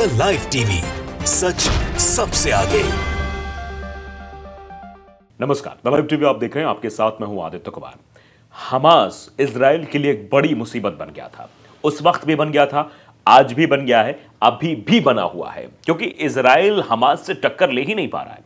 the live TV सच सबसे आगे नमस्कार द लाइव टीवी आप देख रहे हैं आपके साथ मैं हूं आदित्य कुमार हमास इसराइल के लिए एक बड़ी मुसीबत बन गया था उस वक्त भी बन गया था आज भी बन गया है अभी भी बना हुआ है क्योंकि इसराइल हमास से टक्कर ले ही नहीं पा रहा है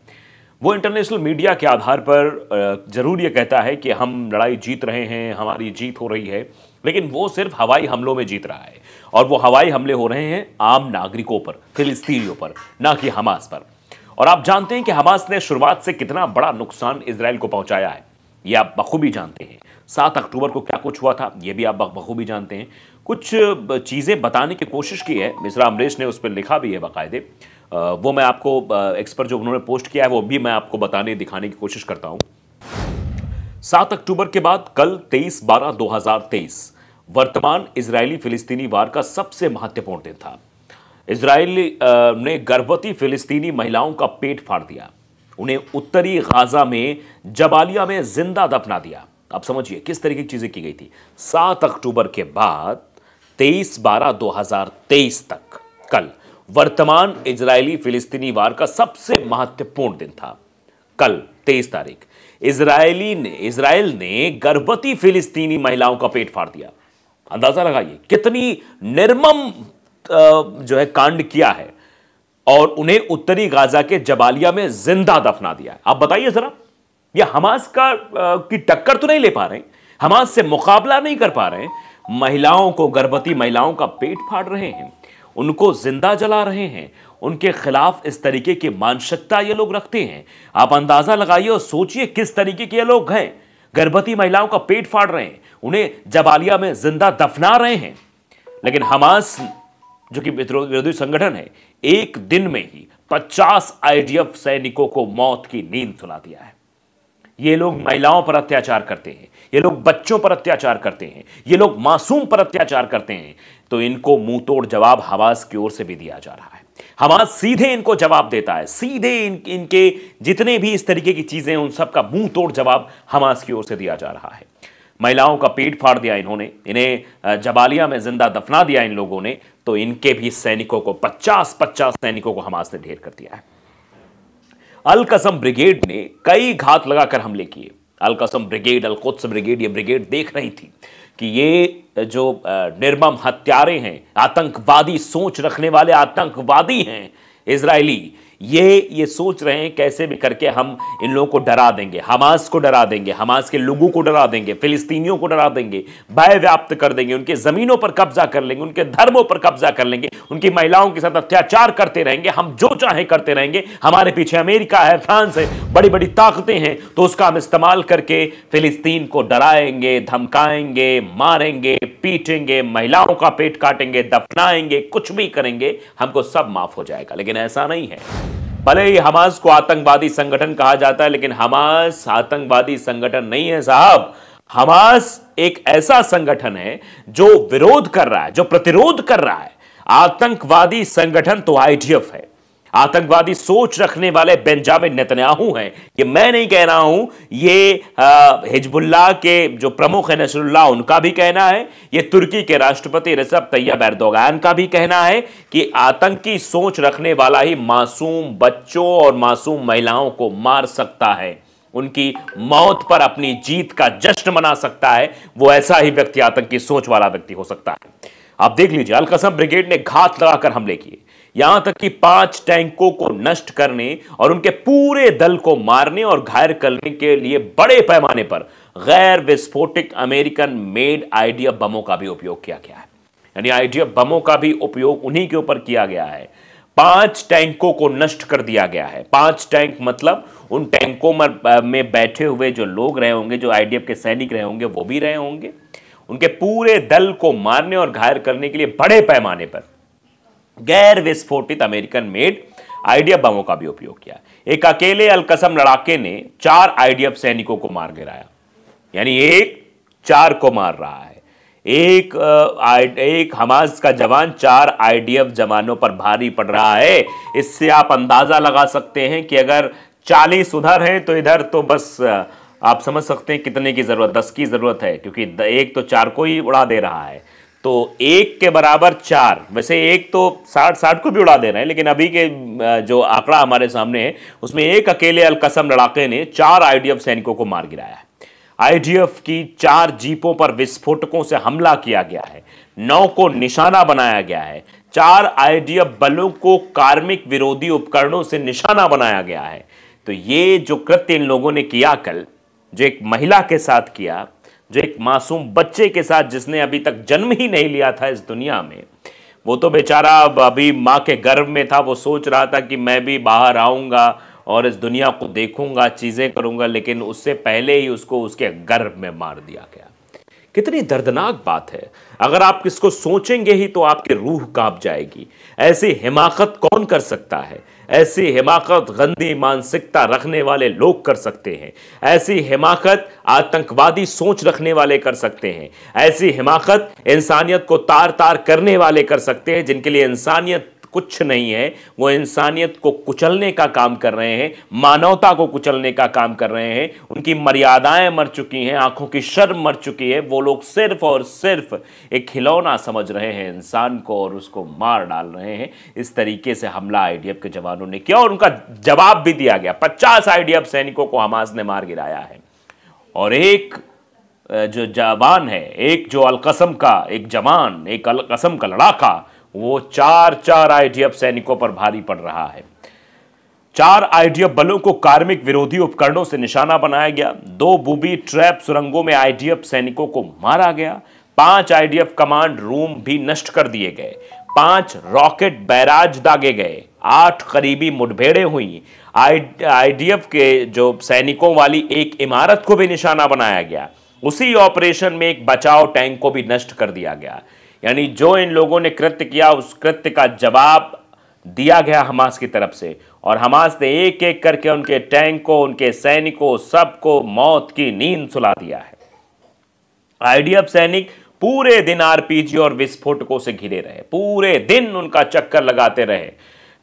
वो इंटरनेशनल मीडिया के आधार पर जरूर यह कहता है कि हम लड़ाई जीत रहे हैं हमारी जीत हो रही है लेकिन वो सिर्फ हवाई हमलों में जीत रहा है और वो हवाई हमले हो रहे हैं आम नागरिकों पर फिलिस्तीनियों पर ना कि हमास पर और आप जानते हैं कि हमास ने शुरुआत से कितना बड़ा नुकसान इसराइल को पहुंचाया है यह आप बखूबी जानते हैं सात अक्टूबर को क्या कुछ हुआ था ये भी आप बखूबी जानते हैं कुछ चीज़ें बताने की कोशिश की है मिश्रा अमरीश ने उस पर लिखा भी है बाकायदे वो मैं आपको एक्सपर्ट जो उन्होंने पोस्ट किया है वो भी मैं आपको बताने दिखाने की कोशिश करता हूँ सात अक्टूबर के बाद कल तेईस बारह दो हजार तेईस वर्तमान इसराइली फिलिस्तीनी वार का सबसे महत्वपूर्ण दिन था इसराइल ने गर्भवती फिलिस्तीनी महिलाओं का पेट फाड़ दिया उन्हें उत्तरी गाजा में जबालिया में जिंदा दफना दिया आप समझिए किस तरीके की चीज़ें की गई थी सात अक्टूबर के बाद तेईस बारह दो हजार तेईस तक कल वर्तमान इजरायली फिलिस्तीनी वार का सबसे महत्वपूर्ण दिन था कल तेईस तारीख इसराइली ने इसराइल ने गर्भवती फिलिस्तीनी महिलाओं का पेट फाड़ दिया अंदाजा लगाइए कितनी निर्मम जो है कांड किया है और उन्हें उत्तरी गाजा के जबालिया में जिंदा दफना दिया आप बताइए जरा ये हमास का की टक्कर तो नहीं ले पा रहे हमास से मुकाबला नहीं कर पा रहे महिलाओं को गर्भवती महिलाओं का पेट फाड़ रहे हैं उनको जिंदा जला रहे हैं उनके खिलाफ इस तरीके की मानसिकता ये लोग रखते हैं आप अंदाजा लगाइए और सोचिए किस तरीके के ये लोग हैं गर्भवती महिलाओं का पेट फाड़ रहे हैं उन्हें जबालिया में जिंदा दफना रहे हैं लेकिन हमास जो कि विरोधी संगठन है एक दिन में ही 50 आईडीएफ सैनिकों को मौत की नींद सुना दिया है ये लोग महिलाओं पर अत्याचार करते हैं ये लोग बच्चों पर अत्याचार करते हैं ये लोग मासूम पर अत्याचार करते हैं तो इनको मुंह तोड़ जवाब हवास की ओर से भी दिया जा रहा है हमास सीधे इनको जवाब देता है सीधे इन इनके जितने भी इस तरीके की चीज़ें उन सबका मुंह तोड़ जवाब हमास की ओर से दिया जा रहा है महिलाओं का पेट फाड़ दिया इन्होंने इन्हें जबालिया में जिंदा दफना दिया इन लोगों ने तो इनके भी सैनिकों को 50-50 सैनिकों को हमास ने ढेर कर दिया है अलकसम ब्रिगेड ने कई घात लगाकर हमले किए अलकसम ब्रिगेड अलकुत्स ब्रिगेड ये ब्रिगेड देख रही थी कि ये जो निर्मम हत्यारे हैं आतंकवादी सोच रखने वाले आतंकवादी हैं इसराइली ये ये सोच रहे हैं कैसे भी करके हम इन लोगों को डरा देंगे हमास को डरा देंगे हमास के लोगों को डरा देंगे फिलिस्तीनियों को डरा देंगे भय व्याप्त कर देंगे उनके ज़मीनों पर कब्जा कर लेंगे उनके धर्मों पर कब्जा कर लेंगे उनकी महिलाओं के साथ अत्याचार करते रहेंगे हम जो चाहे करते रहेंगे हमारे पीछे अमेरिका है फ्रांस है बड़ी बड़ी ताकतें हैं तो उसका हम इस्तेमाल करके फिलिस्तीन को डराएंगे धमकाएंगे मारेंगे पीटेंगे महिलाओं का पेट काटेंगे दफनाएंगे कुछ भी करेंगे हमको सब माफ हो जाएगा लेकिन ऐसा नहीं है भले ही हमास को आतंकवादी संगठन कहा जाता है लेकिन हमास आतंकवादी संगठन नहीं है साहब हमास एक ऐसा संगठन है जो विरोध कर रहा है जो प्रतिरोध कर रहा है आतंकवादी संगठन तो आईडीएफ है आतंकवादी सोच रखने वाले बेंजामिन नेतन्याहू हैं ये मैं नहीं कह रहा हूं ये हिजबुल्ला के जो प्रमुख है नसरुल्ला उनका भी कहना है ये तुर्की के राष्ट्रपति रिसब तैयब एरदोगान का भी कहना है कि आतंकी सोच रखने वाला ही मासूम बच्चों और मासूम महिलाओं को मार सकता है उनकी मौत पर अपनी जीत का जश्न मना सकता है वो ऐसा ही व्यक्ति आतंकी सोच वाला व्यक्ति हो सकता है आप देख लीजिए अलकसम ब्रिगेड ने घात लगाकर हमले किए यहां तक कि पांच टैंकों को नष्ट करने और उनके पूरे दल को मारने और घायल करने के लिए बड़े पैमाने पर गैर विस्फोटिक अमेरिकन मेड आइडिया बमों का भी उपयोग किया गया है यानी आइडिया बमों का भी उपयोग उन्हीं के ऊपर किया गया है पांच टैंकों को नष्ट कर दिया गया है पांच टैंक मतलब उन टैंकों में बैठे हुए जो लोग रहे होंगे जो आईडीएफ के सैनिक रहे होंगे वो भी रहे होंगे उनके पूरे दल को मारने और घायल करने के लिए बड़े पैमाने पर गैर विस्फोटित अमेरिकन मेड आईडीएफ बमों का भी उपयोग किया एक अकेले अलकसम लड़ाके ने चार आईडीएफ सैनिकों को मार गिराया यानी एक चार को मार रहा है एक एक हमास का जवान चार आईडीएफ जवानों पर भारी पड़ रहा है इससे आप अंदाजा लगा सकते हैं कि अगर चालीस उधर है तो इधर तो बस आप समझ सकते हैं कितने की ज़रूरत दस की ज़रूरत है क्योंकि एक तो चार को ही उड़ा दे रहा है तो एक के बराबर चार वैसे एक तो साठ साठ को भी उड़ा दे रहे हैं लेकिन अभी के जो आंकड़ा हमारे सामने है उसमें एक अकेले अलकसम लड़ाके ने चार आईडीएफ सैनिकों को मार गिराया है आईडीएफ की चार जीपों पर विस्फोटकों से हमला किया गया है नौ को निशाना बनाया गया है चार आईडीएफ बलों को कार्मिक विरोधी उपकरणों से निशाना बनाया गया है तो ये जो कृत्य इन लोगों ने किया कल जो एक महिला के साथ किया जो एक मासूम बच्चे के साथ जिसने अभी तक जन्म ही नहीं लिया था इस दुनिया में वो तो बेचारा अभी माँ के गर्भ में था वो सोच रहा था कि मैं भी बाहर आऊँगा और इस दुनिया को देखूंगा चीज़ें करूंगा लेकिन उससे पहले ही उसको उसके गर्भ में मार दिया गया कितनी दर्दनाक बात है अगर आप इसको सोचेंगे ही तो आपकी रूह कांप जाएगी ऐसी हिमाकत कौन कर सकता है ऐसी हिमाकत गंदी मानसिकता रखने वाले लोग कर सकते हैं ऐसी हिमाकत आतंकवादी सोच रखने वाले कर सकते हैं ऐसी हिमाकत इंसानियत को तार तार करने वाले कर सकते हैं जिनके लिए इंसानियत कुछ नहीं है वो इंसानियत को कुचलने का काम कर रहे हैं मानवता को कुचलने का काम कर रहे हैं उनकी मर्यादाएं मर चुकी हैं आंखों की शर्म मर चुकी है वो लोग सिर्फ और सिर्फ एक खिलौना समझ रहे हैं इंसान को और उसको मार डाल रहे हैं इस तरीके से हमला आई के जवानों ने किया और उनका जवाब भी दिया गया पचास आई सैनिकों को हमास ने मार गिराया है और एक जो जवान है एक जो अलकसम का एक जवान एक अलकसम का लड़ाका वो चार चार आईडीएफ सैनिकों पर भारी पड़ रहा है चार आईडीएफ बलों को कार्मिक विरोधी उपकरणों से निशाना बनाया गया दो बूबी ट्रैप सुरंगों में आईडीएफ सैनिकों को मारा गया पांच आईडीएफ कमांड रूम भी नष्ट कर दिए गए पांच रॉकेट बैराज दागे गए आठ करीबी मुठभेड़े हुई आईडीएफ के जो सैनिकों वाली एक इमारत को भी निशाना बनाया गया उसी ऑपरेशन में एक बचाव टैंक को भी नष्ट कर दिया गया यानी जो इन लोगों ने कृत्य किया उस कृत्य का जवाब दिया गया हमास की तरफ से और हमास ने एक एक करके उनके टैंक को उनके सैनिकों सबको मौत की नींद सुला दिया है आईडीएफ सैनिक पूरे दिन आरपीजी और विस्फोटकों से घिरे रहे पूरे दिन उनका चक्कर लगाते रहे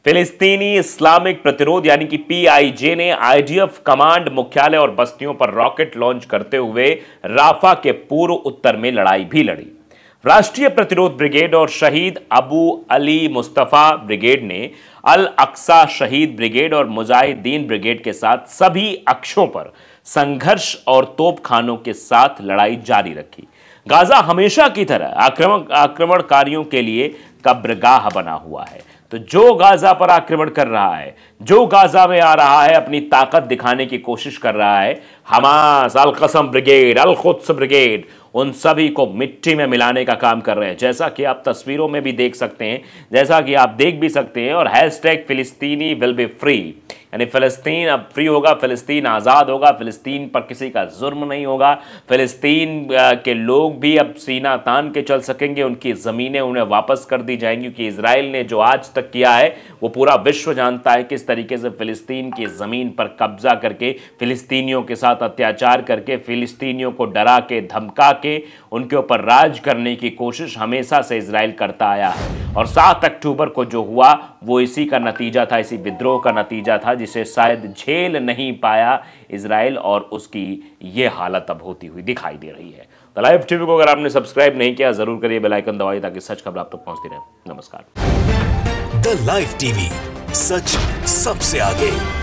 फिलिस्तीनी इस्लामिक प्रतिरोध यानी कि पीआईजे ने आईडीएफ कमांड मुख्यालय और बस्तियों पर रॉकेट लॉन्च करते हुए राफा के पूर्व उत्तर में लड़ाई भी लड़ी राष्ट्रीय प्रतिरोध ब्रिगेड और शहीद अबू अली मुस्तफ़ा ब्रिगेड ने अल अक्सा शहीद ब्रिगेड और मुजाहिदीन ब्रिगेड के साथ सभी अक्षों पर संघर्ष और तोपखानों के साथ लड़ाई जारी रखी गाजा हमेशा की तरह आक्रमण आक्रमणकारियों के लिए कब्रगाह बना हुआ है तो जो गाजा पर आक्रमण कर रहा है जो गाजा में आ रहा है अपनी ताकत दिखाने की कोशिश कर रहा है Hamas Al Qassam brigade Al Quds brigade उन सभी को मिट्टी में मिलाने का काम कर रहे हैं जैसा कि आप तस्वीरों में भी देख सकते हैं जैसा कि आप देख भी सकते हैं और हैश टैग फिलिस्तीनी विल बी फ्री यानी फिलस्तीन अब फ्री होगा फिलस्तीन आज़ाद होगा फ़लस्तीन पर किसी का जुर्म नहीं होगा फिलस्तीन के लोग भी अब सीना तान के चल सकेंगे उनकी ज़मीनें उन्हें वापस कर दी जाएंगी क्योंकि इसराइल ने जो आज तक किया है वो पूरा विश्व जानता है किस तरीके से फ़लस्तीन की ज़मीन पर कब्ज़ा करके फ़िलिस्तीनियों के साथ साथ अत्याचार करके फिलिस्तीनियों को डरा के धमका के उनके ऊपर राज करने की कोशिश हमेशा से इसराइल करता आया है और सात अक्टूबर को जो हुआ वो इसी का नतीजा था इसी विद्रोह का नतीजा था जिसे शायद झेल नहीं पाया इसराइल और उसकी ये हालत अब होती हुई दिखाई दे रही है तो लाइव टीवी को अगर आपने सब्सक्राइब नहीं किया जरूर करिए बेलाइकन दबाइए ताकि सच खबर आप तक तो पहुंचती रहे नमस्कार द लाइव टीवी सच सबसे आगे